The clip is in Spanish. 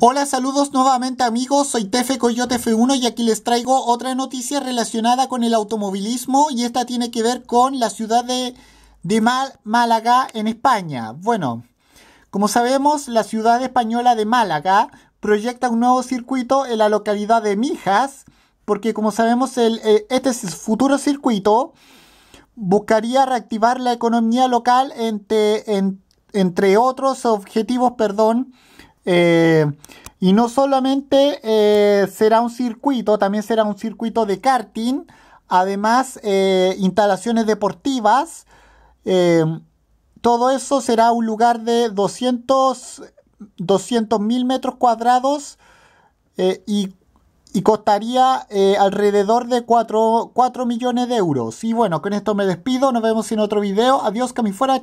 Hola, saludos nuevamente amigos, soy Tefe Coyote F1 y aquí les traigo otra noticia relacionada con el automovilismo y esta tiene que ver con la ciudad de, Málaga en España. Bueno, como sabemos, la ciudad española de Málaga proyecta un nuevo circuito en la localidad de Mijas, porque como sabemos, el, eh, este futuro circuito buscaría reactivar la economía local entre, entre otros objetivos, perdón, eh, y no solamente eh, será un circuito, también será un circuito de karting, además eh, instalaciones deportivas. todo eso será un lugar de 200 mil metros cuadrados y, costaría alrededor de 4, millones de euros. Y bueno, con esto me despido, nos vemos en otro video. Adiós, que me fuera.